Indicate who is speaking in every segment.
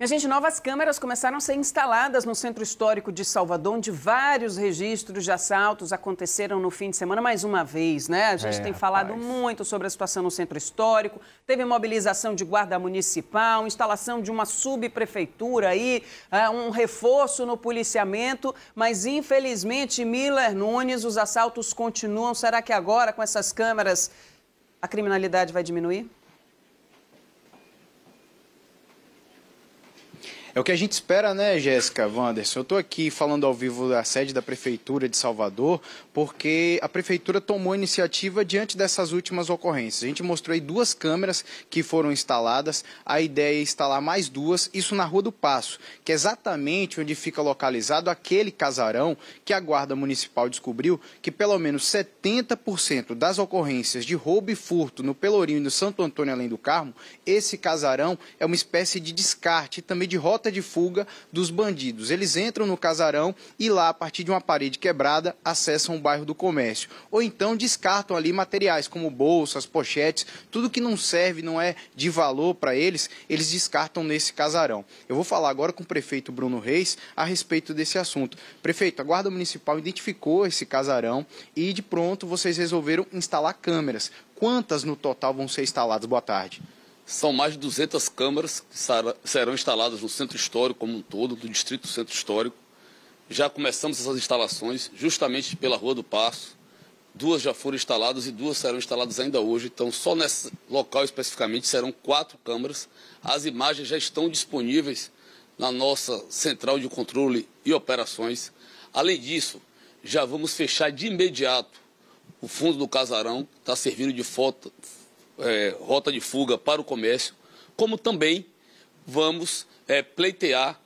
Speaker 1: Minha gente, novas câmeras começaram a ser instaladas no Centro Histórico de Salvador, onde vários registros de assaltos aconteceram no fim de semana mais uma vez, né? A gente é, tem rapaz. falado muito sobre a situação no Centro Histórico. Teve mobilização de guarda municipal, instalação de uma subprefeitura aí, é, um reforço no policiamento, mas infelizmente, Miller Nunes, os assaltos continuam. Será que agora com essas câmeras a criminalidade vai diminuir?
Speaker 2: É o que a gente espera, né, Jéssica Wanderson? Eu estou aqui falando ao vivo da sede da Prefeitura de Salvador, porque a Prefeitura tomou iniciativa diante dessas últimas ocorrências. A gente mostrou aí duas câmeras que foram instaladas. A ideia é instalar mais duas, isso na Rua do Passo, que é exatamente onde fica localizado aquele casarão que a Guarda Municipal descobriu que pelo menos 70% das ocorrências de roubo e furto no Pelourinho e no Santo Antônio, além do Carmo, esse casarão é uma espécie de descarte e também de rota rota de fuga dos bandidos. Eles entram no casarão e lá, a partir de uma parede quebrada, acessam o bairro do comércio. Ou então descartam ali materiais como bolsas, pochetes, tudo que não serve, não é de valor para eles, eles descartam nesse casarão. Eu vou falar agora com o prefeito Bruno Reis a respeito desse assunto. Prefeito, a Guarda Municipal identificou esse casarão e de pronto vocês resolveram instalar câmeras. Quantas no total vão ser instaladas? Boa tarde.
Speaker 3: São mais de 200 câmaras que serão instaladas no centro histórico como um todo, do distrito centro histórico. Já começamos essas instalações justamente pela Rua do Passo. Duas já foram instaladas e duas serão instaladas ainda hoje. Então, só nesse local especificamente serão quatro câmaras. As imagens já estão disponíveis na nossa central de controle e operações. Além disso, já vamos fechar de imediato o fundo do casarão, que está servindo de foto, é, rota de fuga para o comércio, como também vamos é, pleitear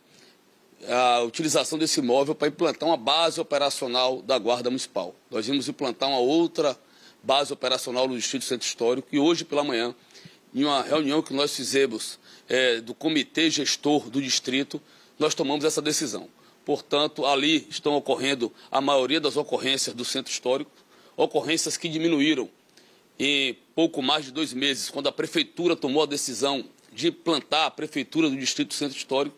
Speaker 3: a utilização desse imóvel para implantar uma base operacional da Guarda Municipal. Nós vamos implantar uma outra base operacional no Distrito Centro Histórico e hoje pela manhã, em uma reunião que nós fizemos é, do Comitê Gestor do Distrito, nós tomamos essa decisão. Portanto, ali estão ocorrendo a maioria das ocorrências do Centro Histórico, ocorrências que diminuíram em pouco mais de dois meses, quando a prefeitura tomou a decisão de implantar a prefeitura do Distrito Centro Histórico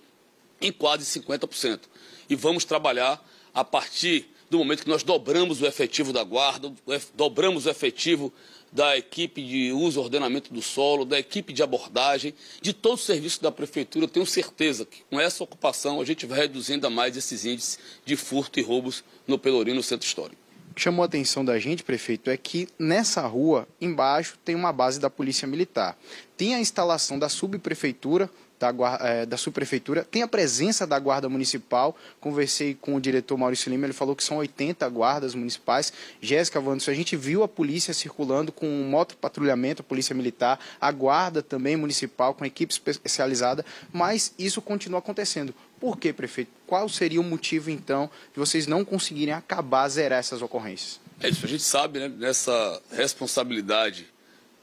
Speaker 3: em quase 50%. E vamos trabalhar a partir do momento que nós dobramos o efetivo da guarda, dobramos o efetivo da equipe de uso e ordenamento do solo, da equipe de abordagem, de todo o serviço da prefeitura, eu tenho certeza que com essa ocupação a gente vai reduzindo ainda mais esses índices de furto e roubos no Pelourinho, no centro histórico
Speaker 2: que chamou a atenção da gente, prefeito, é que nessa rua, embaixo, tem uma base da Polícia Militar. Tem a instalação da subprefeitura, da, é, da subprefeitura, tem a presença da Guarda Municipal. Conversei com o diretor Maurício Lima, ele falou que são 80 guardas municipais. Jéssica Wanderson, a gente viu a polícia circulando com um moto patrulhamento, a Polícia Militar, a Guarda também municipal, com equipe especializada, mas isso continua acontecendo. Por quê, prefeito? Qual seria o motivo, então, de vocês não conseguirem acabar, zerar essas ocorrências?
Speaker 3: É isso, a gente sabe, né, nessa responsabilidade,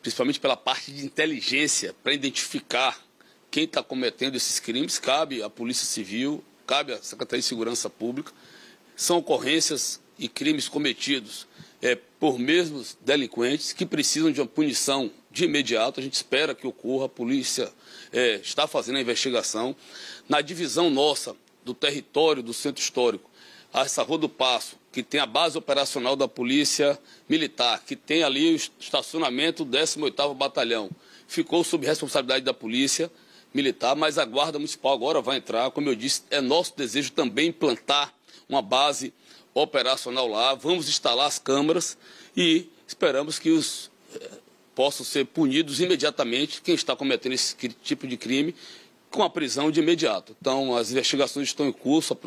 Speaker 3: principalmente pela parte de inteligência, para identificar quem está cometendo esses crimes, cabe à Polícia Civil, cabe à Secretaria de Segurança Pública. São ocorrências e crimes cometidos é, por mesmos delinquentes que precisam de uma punição de imediato, a gente espera que ocorra, a polícia é, está fazendo a investigação. Na divisão nossa do território do centro histórico, essa Rua do Passo, que tem a base operacional da Polícia Militar, que tem ali o estacionamento do 18º Batalhão, ficou sob responsabilidade da Polícia Militar, mas a Guarda Municipal agora vai entrar. Como eu disse, é nosso desejo também implantar uma base operacional lá. Vamos instalar as câmaras e esperamos que os eh, possam ser punidos imediatamente quem está cometendo esse tipo de crime com a prisão de imediato. Então, as investigações estão em curso,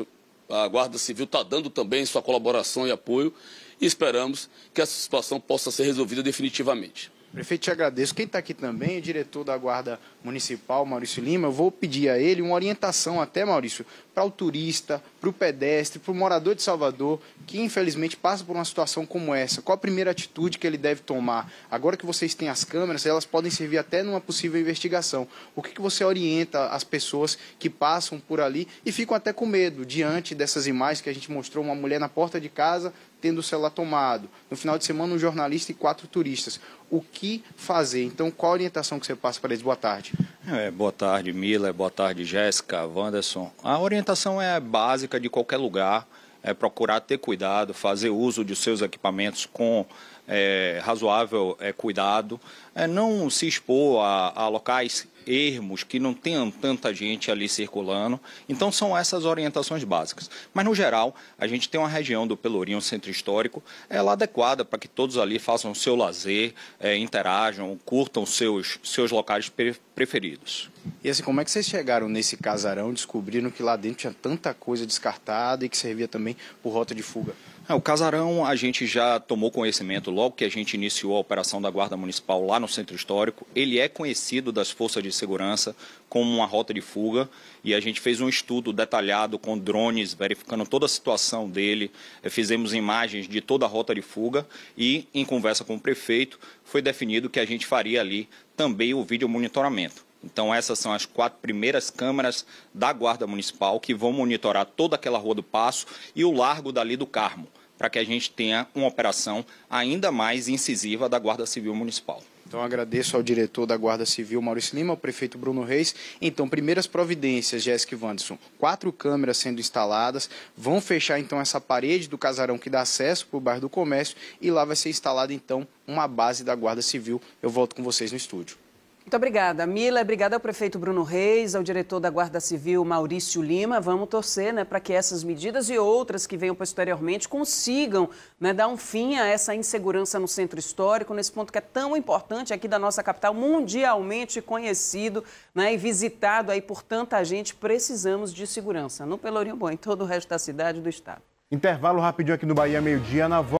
Speaker 3: a Guarda Civil está dando também sua colaboração e apoio e esperamos que essa situação possa ser resolvida definitivamente.
Speaker 2: Prefeito, te agradeço. Quem está aqui também, o diretor da Guarda Municipal, Maurício Lima, eu vou pedir a ele uma orientação até, Maurício, para o turista, para o pedestre, para o morador de Salvador, que infelizmente passa por uma situação como essa. Qual a primeira atitude que ele deve tomar? Agora que vocês têm as câmeras, elas podem servir até numa possível investigação. O que, que você orienta as pessoas que passam por ali e ficam até com medo diante dessas imagens que a gente mostrou, uma mulher na porta de casa tendo o celular tomado. No final de semana, um jornalista e quatro turistas. O que fazer? Então, qual a orientação que você passa para eles? Boa tarde.
Speaker 4: É, boa tarde, Mila. Boa tarde, Jéssica, Wanderson. A orientação é básica de qualquer lugar. É procurar ter cuidado, fazer uso de seus equipamentos com é, razoável é, cuidado, é, não se expor a, a locais ermos, que não tenham tanta gente ali circulando. Então, são essas orientações básicas. Mas, no geral, a gente tem uma região do Pelourinho, centro histórico, ela adequada para que todos ali façam o seu lazer, é, interajam, curtam seus, seus locais preferidos.
Speaker 2: E assim, como é que vocês chegaram nesse casarão, descobriram que lá dentro tinha tanta coisa descartada e que servia também por rota de fuga?
Speaker 4: É, o casarão a gente já tomou conhecimento logo que a gente iniciou a operação da Guarda Municipal lá no Centro Histórico. Ele é conhecido das forças de segurança como uma rota de fuga e a gente fez um estudo detalhado com drones, verificando toda a situação dele, eh, fizemos imagens de toda a rota de fuga e, em conversa com o prefeito, foi definido que a gente faria ali também o vídeo monitoramento. Então, essas são as quatro primeiras câmaras da Guarda Municipal que vão monitorar toda aquela Rua do Passo e o largo dali do Carmo, para que a gente tenha uma operação ainda mais incisiva da Guarda Civil Municipal.
Speaker 2: Então agradeço ao diretor da Guarda Civil, Maurício Lima, ao prefeito Bruno Reis. Então, primeiras providências, Jéssica Wanderson. Quatro câmeras sendo instaladas, vão fechar então essa parede do casarão que dá acesso para o bairro do Comércio e lá vai ser instalada então uma base da Guarda Civil. Eu volto com vocês no estúdio.
Speaker 1: Muito obrigada, Mila. Obrigada ao prefeito Bruno Reis, ao diretor da Guarda Civil Maurício Lima. Vamos torcer né, para que essas medidas e outras que venham posteriormente consigam né, dar um fim a essa insegurança no centro histórico, nesse ponto que é tão importante aqui da nossa capital, mundialmente conhecido né, e visitado aí por tanta gente. Precisamos de segurança no Pelourinho Bom, em todo o resto da cidade e do estado. Intervalo rapidinho aqui no Bahia, meio-dia, na volta.